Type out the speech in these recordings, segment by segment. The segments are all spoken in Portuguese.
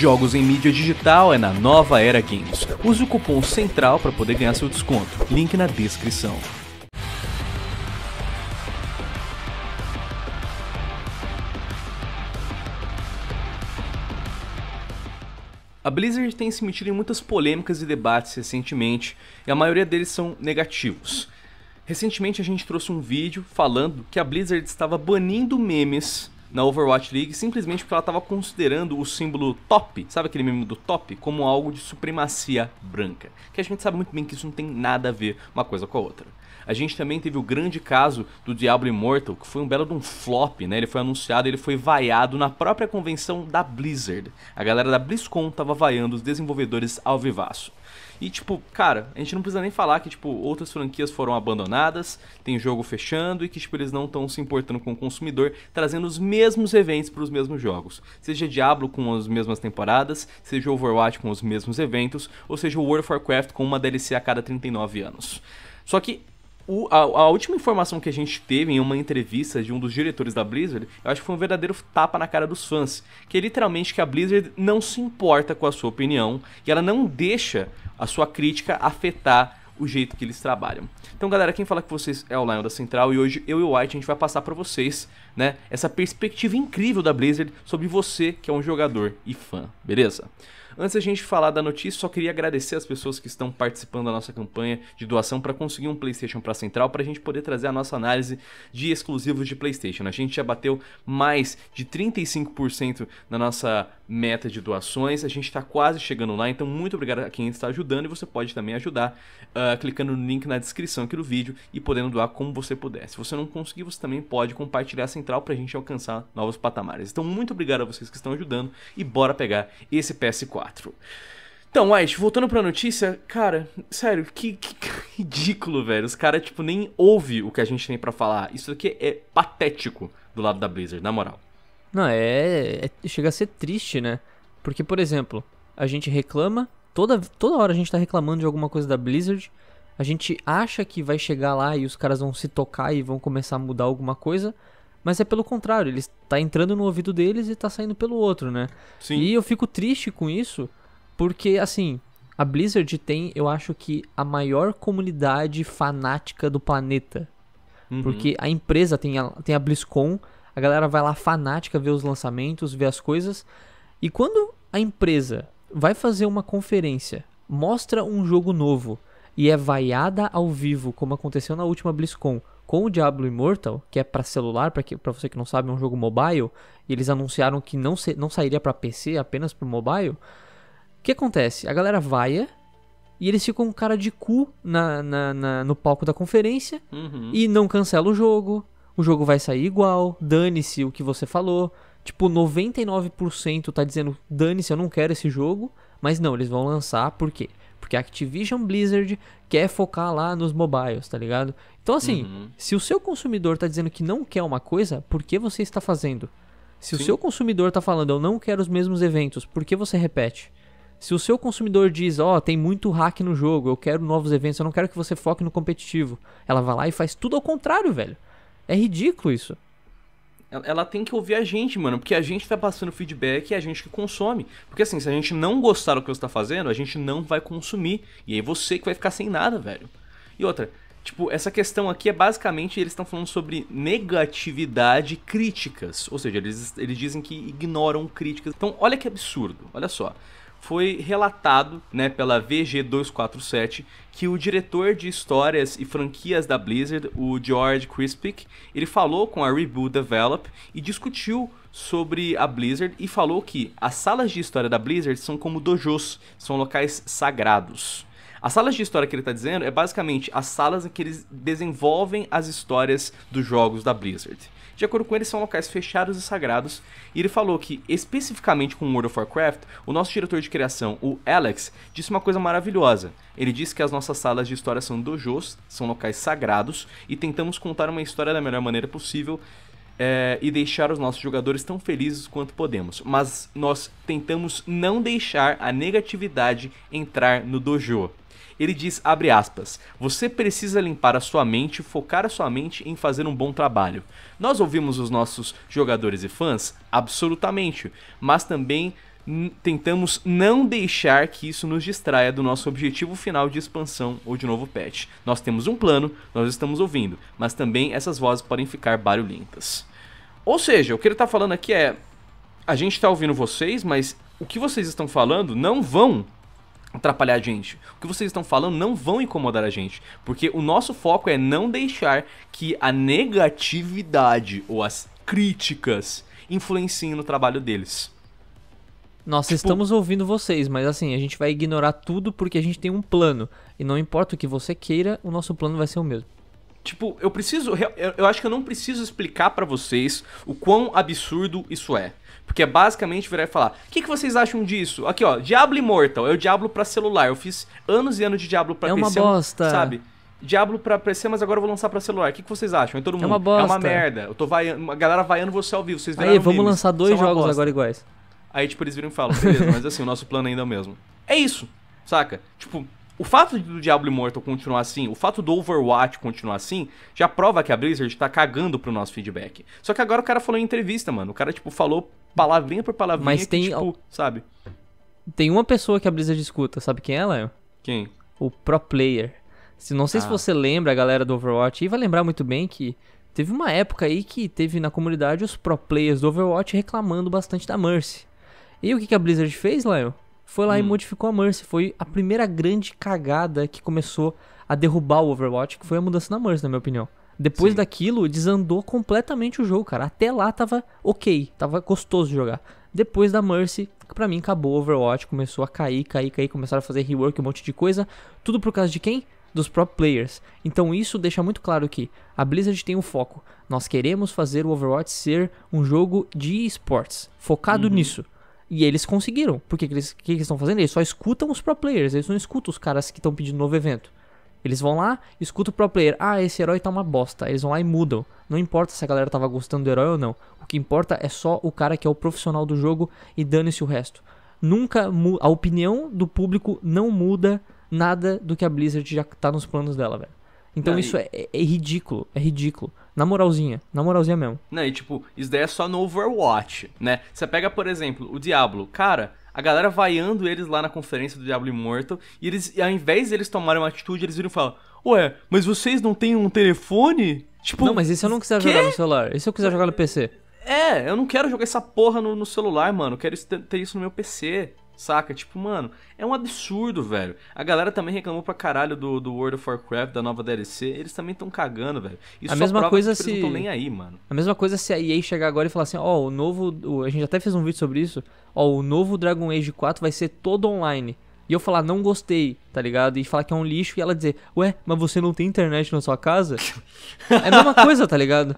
Jogos em mídia digital é na Nova Era Games. Use o cupom CENTRAL para poder ganhar seu desconto. Link na descrição. A Blizzard tem se metido em muitas polêmicas e debates recentemente, e a maioria deles são negativos. Recentemente a gente trouxe um vídeo falando que a Blizzard estava banindo memes na Overwatch League simplesmente porque ela estava considerando o símbolo top, sabe aquele meme do top, como algo de supremacia branca. Que a gente sabe muito bem que isso não tem nada a ver uma coisa com a outra. A gente também teve o grande caso do Diablo Immortal, que foi um belo de um flop, né? Ele foi anunciado, ele foi vaiado na própria convenção da Blizzard. A galera da BlizzCon tava vaiando os desenvolvedores ao vivaço. E, tipo, cara, a gente não precisa nem falar que, tipo, outras franquias foram abandonadas, tem jogo fechando e que, tipo, eles não estão se importando com o consumidor, trazendo os mesmos eventos para os mesmos jogos. Seja Diablo com as mesmas temporadas, seja Overwatch com os mesmos eventos, ou seja World of Warcraft com uma DLC a cada 39 anos. Só que o, a, a, última informação que a gente teve em uma entrevista de um dos diretores da Blizzard, eu acho que foi um verdadeiro tapa na cara dos fãs, que é literalmente que a Blizzard não se importa com a sua opinião e ela não deixa a sua crítica afetar o jeito que eles trabalham. Então, galera, quem fala que vocês é o Lion da Central e hoje eu e o White a gente vai passar para vocês, né, essa perspectiva incrível da Blizzard sobre você que é um jogador e fã, beleza? Antes a gente falar da notícia, só queria agradecer as pessoas que estão participando da nossa campanha de doação para conseguir um PlayStation para Central, para a gente poder trazer a nossa análise de exclusivos de PlayStation. A gente já bateu mais de 35% na nossa meta de doações, a gente está quase chegando lá, então muito obrigado a quem está ajudando e você pode também ajudar uh, clicando no link na descrição aqui do vídeo e podendo doar como você puder. Se você não conseguir, você também pode compartilhar a Central para a gente alcançar novos patamares. Então muito obrigado a vocês que estão ajudando e bora pegar esse PS4. 4. Então, Wise, voltando pra notícia, cara, sério, que, que, que ridículo, velho. Os caras, tipo, nem ouvem o que a gente tem para falar. Isso aqui é patético do lado da Blizzard, na moral. Não, é, é, Chega a ser triste, né? Porque, por exemplo, a gente reclama, toda, toda hora a gente tá reclamando de alguma coisa da Blizzard. A gente acha que vai chegar lá e os caras vão se tocar e vão começar a mudar alguma coisa. Mas é pelo contrário, ele está entrando no ouvido deles e está saindo pelo outro, né? Sim. E eu fico triste com isso, porque assim, a Blizzard tem, eu acho que a maior comunidade fanática do planeta. Uhum. Porque a empresa tem a, tem a BlizzCon, a galera vai lá fanática ver os lançamentos, ver as coisas. E quando a empresa vai fazer uma conferência, mostra um jogo novo e é vaiada ao vivo, como aconteceu na última BlizzCon, com o Diablo Immortal, que é para celular, para você que não sabe, é um jogo mobile, e eles anunciaram que não, se, não sairia para PC, apenas para mobile. O que acontece? A galera vaia e eles ficam com cara de cu na, na, na, no palco da conferência uhum. e não cancela o jogo. O jogo vai sair igual, dane-se o que você falou. Tipo, 99% tá dizendo dane-se, eu não quero esse jogo. Mas não, eles vão lançar, por quê? Porque a Activision Blizzard quer focar lá nos mobiles, tá ligado? Então, assim, uhum. se o seu consumidor está dizendo que não quer uma coisa, por que você está fazendo? Se Sim. o seu consumidor está falando, eu não quero os mesmos eventos, por que você repete? Se o seu consumidor diz, ó, oh, tem muito hack no jogo, eu quero novos eventos, eu não quero que você foque no competitivo, ela vai lá e faz tudo ao contrário, velho. É ridículo isso. Ela tem que ouvir a gente, mano, porque a gente está passando feedback e é a gente que consome. Porque assim, se a gente não gostar do que você tá fazendo, a gente não vai consumir. E aí você que vai ficar sem nada, velho. E outra, Tipo, essa questão aqui é basicamente eles estão falando sobre negatividade críticas. Ou seja, eles, eles dizem que ignoram críticas. Então, olha que absurdo, olha só. Foi relatado né, pela VG247 que o diretor de histórias e franquias da Blizzard, o George Crispick, ele falou com a Reboot Develop e discutiu sobre a Blizzard e falou que as salas de história da Blizzard são como dojos, são locais sagrados. As salas de história que ele está dizendo é basicamente as salas em que eles desenvolvem as histórias dos jogos da Blizzard. De acordo com ele, são locais fechados e sagrados, e ele falou que, especificamente com World of Warcraft, o nosso diretor de criação, o Alex, disse uma coisa maravilhosa. Ele disse que as nossas salas de história são dojos, são locais sagrados, e tentamos contar uma história da melhor maneira possível, é, e deixar os nossos jogadores tão felizes quanto podemos. Mas nós tentamos não deixar a negatividade entrar no dojo. Ele diz, abre aspas, você precisa limpar a sua mente, focar a sua mente em fazer um bom trabalho. Nós ouvimos os nossos jogadores e fãs? Absolutamente. Mas também tentamos não deixar que isso nos distraia do nosso objetivo final de expansão ou de novo patch. Nós temos um plano, nós estamos ouvindo, mas também essas vozes podem ficar barulhentas. Ou seja, o que ele está falando aqui é: a gente está ouvindo vocês, mas o que vocês estão falando não vão atrapalhar a gente. O que vocês estão falando não vão incomodar a gente, porque o nosso foco é não deixar que a negatividade ou as críticas influenciem no trabalho deles. Nós tipo... estamos ouvindo vocês, mas assim, a gente vai ignorar tudo porque a gente tem um plano. E não importa o que você queira, o nosso plano vai ser o mesmo. Tipo, eu preciso. Eu acho que eu não preciso explicar para vocês o quão absurdo isso é. Porque é basicamente virar e falar: o que, que vocês acham disso? Aqui, ó, Diablo Immortal. É o Diablo pra celular. Eu fiz anos e anos de Diablo pra é PC. É uma bosta. Sabe? Diablo pra PC, mas agora eu vou lançar pra celular. O que, que vocês acham? É todo mundo. É uma bosta. É uma merda. Eu tô vaiando, a galera vaiando você ao vivo. Vocês Aí, vamos memes. lançar dois é jogos bosta. agora iguais. Aí, tipo, eles viram e falam, beleza, mas assim, o nosso plano ainda é o mesmo. É isso, saca? Tipo, o fato do Diablo Immortal continuar assim, o fato do Overwatch continuar assim, já prova que a Blizzard tá cagando pro nosso feedback. Só que agora o cara falou em entrevista, mano. O cara, tipo, falou palavrinha por palavrinha. Mas tem. Que, tipo, sabe? Tem uma pessoa que a Blizzard escuta, sabe quem ela é, Quem? O Pro Player. Não sei ah. se você lembra a galera do Overwatch, e vai lembrar muito bem que teve uma época aí que teve na comunidade os pro players do Overwatch reclamando bastante da Mercy. E o que, que a Blizzard fez, Lion? Foi lá hum. e modificou a Mercy. Foi a primeira grande cagada que começou a derrubar o Overwatch, que foi a mudança na Mercy, na minha opinião. Depois Sim. daquilo, desandou completamente o jogo, cara. Até lá tava ok, tava gostoso de jogar. Depois da Mercy, pra mim acabou o Overwatch, começou a cair, cair, cair, começaram a fazer rework, um monte de coisa. Tudo por causa de quem? Dos próprios players. Então isso deixa muito claro que a Blizzard tem um foco. Nós queremos fazer o Overwatch ser um jogo de esportes, focado uhum. nisso. E eles conseguiram. Porque que eles, que eles estão fazendo? Eles só escutam os pro players, eles não escutam os caras que estão pedindo novo evento. Eles vão lá, escutam o pro player, ah, esse herói tá uma bosta. Eles vão lá e mudam. Não importa se a galera tava gostando do herói ou não. O que importa é só o cara que é o profissional do jogo e dane-se o resto. Nunca a opinião do público não muda nada do que a Blizzard já tá nos planos dela, velho. Então não, isso e... É, é, é, ridículo, é ridículo. Na moralzinha, na moralzinha mesmo. Não, e tipo, isso daí é só no Overwatch, né? Você pega, por exemplo, o Diablo. Cara, a galera vaiando eles lá na conferência do Diablo imortal e eles, ao invés deles tomarem uma atitude, eles viram e falam, ué, mas vocês não têm um telefone? Tipo, não, mas se eu não quiser quê? jogar no celular, se eu quiser jogar no PC. É, eu não quero jogar essa porra no, no celular, mano, eu quero ter isso no meu PC. Saca? Tipo, mano, é um absurdo, velho. A galera também reclamou pra caralho do, do World of Warcraft, da nova DLC. Eles também estão cagando, velho. Isso a mesma coisa se... não estão nem aí, mano. A mesma coisa se a EA chegar agora e falar assim, ó, oh, o novo... A gente até fez um vídeo sobre isso. Ó, oh, o novo Dragon Age 4 vai ser todo online. E eu falar, não gostei, tá ligado? E falar que é um lixo e ela dizer, ué, mas você não tem internet na sua casa? é a mesma coisa, tá ligado?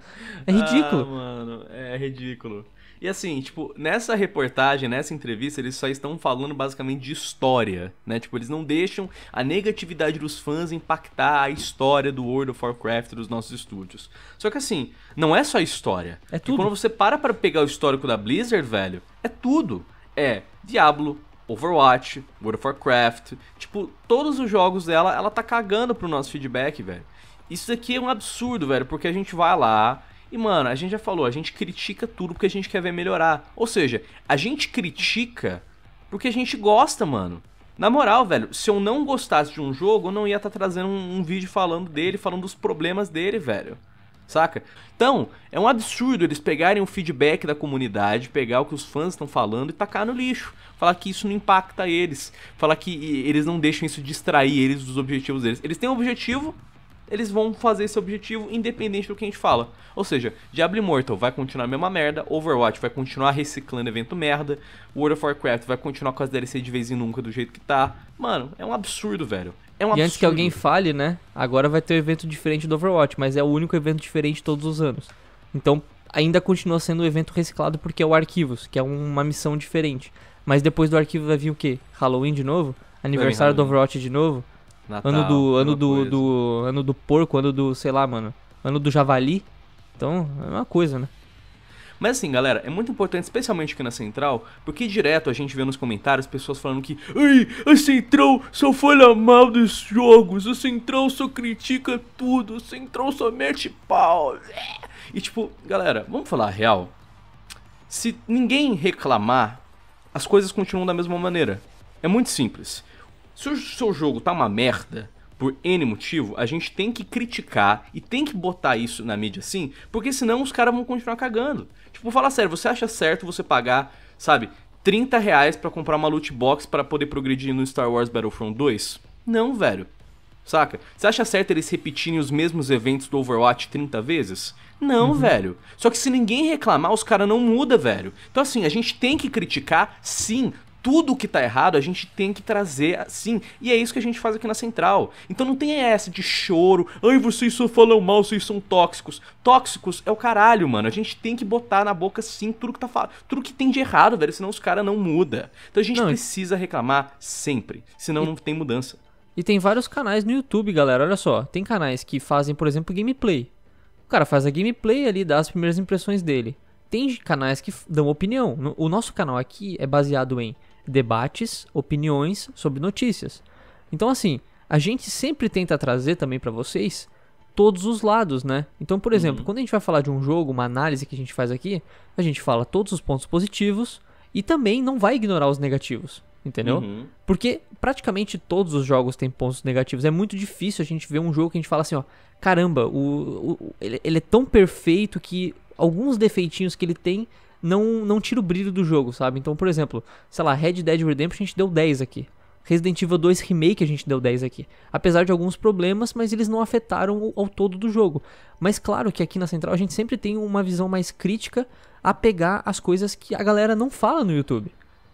É ah, ridículo. Ah, mano, é ridículo. E assim, tipo, nessa reportagem, nessa entrevista, eles só estão falando basicamente de história, né? Tipo, eles não deixam a negatividade dos fãs impactar a história do World of Warcraft dos nossos estúdios. Só que assim, não é só história. É tudo. quando você para para pegar o histórico da Blizzard, velho, é tudo. É Diablo, Overwatch, World of Warcraft, tipo, todos os jogos dela, ela tá cagando pro nosso feedback, velho. Isso aqui é um absurdo, velho, porque a gente vai lá, e, mano, a gente já falou, a gente critica tudo porque a gente quer ver melhorar. Ou seja, a gente critica porque a gente gosta, mano. Na moral, velho, se eu não gostasse de um jogo, eu não ia estar tá trazendo um, um, vídeo falando dele, falando dos problemas dele, velho. Saca? Então, é um absurdo eles pegarem o feedback da comunidade, pegar o que os fãs estão falando e tacar no lixo. Falar que isso não impacta eles. Falar que eles não deixam isso distrair eles dos objetivos deles. Eles têm um objetivo, eles vão fazer esse objetivo independente do que a gente fala. Ou seja, Diablo Immortal vai continuar a mesma merda, Overwatch vai continuar reciclando evento merda, World of Warcraft vai continuar com as DLC de vez em nunca do jeito que tá. Mano, é um absurdo, velho. É um e absurdo. antes que alguém fale, né? Agora vai ter um evento diferente do Overwatch, mas é o único evento diferente todos os anos. Então, ainda continua sendo um evento reciclado porque é o Arquivos, que é uma missão diferente. Mas depois do arquivo vai vir o quê? Halloween de novo? Aniversário do Overwatch de novo? Natal, ano do ano do, do ano do porco, ano do, sei lá, mano, ano do javali. Então, é uma coisa, né? Mas assim, galera, é muito importante, especialmente aqui na Central, porque direto a gente vê nos comentários pessoas falando que Ei, a Central só fala mal dos jogos, a Central só critica tudo, a Central só mete pau. É. E tipo, galera, vamos falar a real? Se ninguém reclamar, as coisas continuam da mesma maneira. É muito simples. Se o seu jogo tá uma merda, por N motivo, a gente tem que criticar e tem que botar isso na mídia assim, porque senão os caras vão continuar cagando. Tipo, fala sério, você acha certo você pagar, sabe, 30 reais pra comprar uma loot box para poder progredir no Star Wars Battlefront 2? Não, velho. Saca? Você acha certo eles repetirem os mesmos eventos do Overwatch 30 vezes? Não, uhum. velho. Só que se ninguém reclamar, os caras não muda, velho. Então assim, a gente tem que criticar, sim, tudo que tá errado a gente tem que trazer assim. E é isso que a gente faz aqui na Central. Então não tem essa de choro, ai, vocês só falam mal, vocês são tóxicos. Tóxicos é o caralho, mano. A gente tem que botar na boca sim tudo que tá falado. Tudo que tem de errado, velho, senão os caras não muda. Então a gente não, precisa reclamar sempre, senão e... não tem mudança. E tem vários canais no YouTube, galera. Olha só, tem canais que fazem, por exemplo, gameplay. O cara faz a gameplay ali, dá as primeiras impressões dele. Tem canais que dão opinião. O nosso canal aqui é baseado em debates, opiniões sobre notícias. Então, assim, a gente sempre tenta trazer também para vocês todos os lados, né? Então, por exemplo, uhum. quando a gente vai falar de um jogo, uma análise que a gente faz aqui, a gente fala todos os pontos positivos e também não vai ignorar os negativos, entendeu? Uhum. Porque praticamente todos os jogos têm pontos negativos. É muito difícil a gente ver um jogo que a gente fala assim, ó, caramba, o, o ele, ele é tão perfeito que alguns defeitinhos que ele tem não, não tira o brilho do jogo, sabe? Então, por exemplo, sei lá, Red Dead Redemption a gente deu 10 aqui. Resident Evil 2 Remake a gente deu 10 aqui. Apesar de alguns problemas, mas eles não afetaram o, ao todo do jogo. Mas claro que aqui na Central a gente sempre tem uma visão mais crítica a pegar as coisas que a galera não fala no YouTube.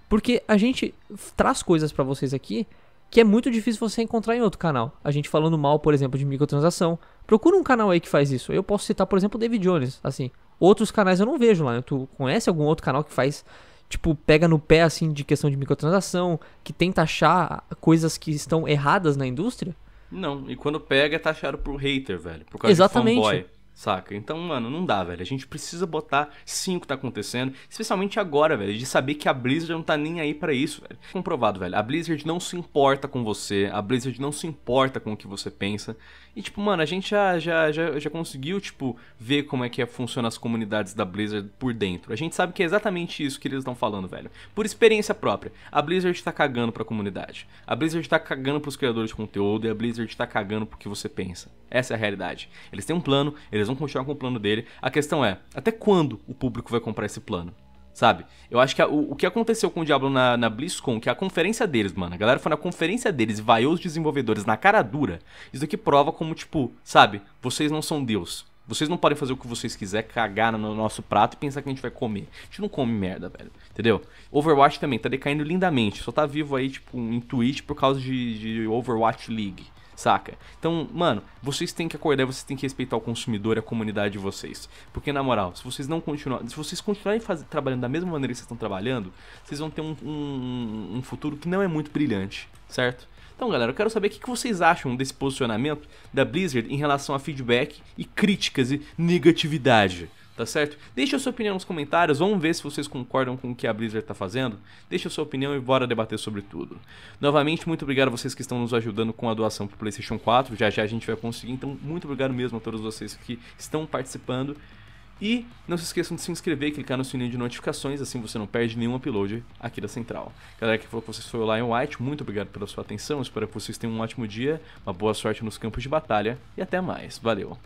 Porque a gente traz coisas para vocês aqui que é muito difícil você encontrar em outro canal. A gente falando mal, por exemplo, de microtransação. Procura um canal aí que faz isso. Eu posso citar, por exemplo, o David Jones, assim. Outros canais eu não vejo lá. Né? Tu conhece algum outro canal que faz, tipo, pega no pé, assim, de questão de microtransação, que tenta achar coisas que estão erradas na indústria? Não, e quando pega é taxado por hater, velho. Por causa Exatamente. de fanboy. Saca? Então, mano, não dá, velho. A gente precisa botar sim o que tá acontecendo. Especialmente agora, velho. De saber que a Blizzard não tá nem aí para isso, velho. Comprovado, velho. A Blizzard não se importa com você. A Blizzard não se importa com o que você pensa. E, tipo, mano, a gente já, já, já, já conseguiu, tipo, ver como é que é, funciona as comunidades da Blizzard por dentro. A gente sabe que é exatamente isso que eles estão falando, velho. Por experiência própria, a Blizzard tá cagando pra comunidade. A Blizzard tá cagando pros criadores de conteúdo e a Blizzard tá cagando pro que você pensa. Essa é a realidade. Eles têm um plano, eles eles vão continuar com o plano dele. A questão é, até quando o público vai comprar esse plano? Sabe? Eu acho que a, o, o, que aconteceu com o Diablo na, na BlizzCon, que é a conferência deles, mano. A galera foi na conferência deles e vaiou os desenvolvedores na cara dura. Isso aqui prova como, tipo, sabe? Vocês não são Deus. Vocês não podem fazer o que vocês quiserem, cagar no nosso prato e pensar que a gente vai comer. A gente não come merda, velho. Entendeu? Overwatch também tá decaindo lindamente. Só tá vivo aí, tipo, em Twitch por causa de, de Overwatch League saca? Então, mano, vocês têm que acordar, vocês têm que respeitar o consumidor e a comunidade de vocês. Porque, na moral, se vocês não continuarem, se vocês continuarem faz, trabalhando da mesma maneira que vocês estão trabalhando, vocês vão ter um, um, um futuro que não é muito brilhante, certo? Então, galera, eu quero saber o que vocês acham desse posicionamento da Blizzard em relação a feedback e críticas e negatividade tá certo? Deixe a sua opinião nos comentários, vamos ver se vocês concordam com o que a Blizzard tá fazendo. Deixe a sua opinião e bora debater sobre tudo. Novamente, muito obrigado a vocês que estão nos ajudando com a doação pro PlayStation 4, já já a gente vai conseguir, então muito obrigado mesmo a todos vocês que estão participando. E não se esqueçam de se inscrever e clicar no sininho de notificações, assim você não perde nenhum upload aqui da Central. Galera que falou que vocês foi o Lion White, muito obrigado pela sua atenção, espero que vocês tenham um ótimo dia, uma boa sorte nos campos de batalha e até mais. Valeu!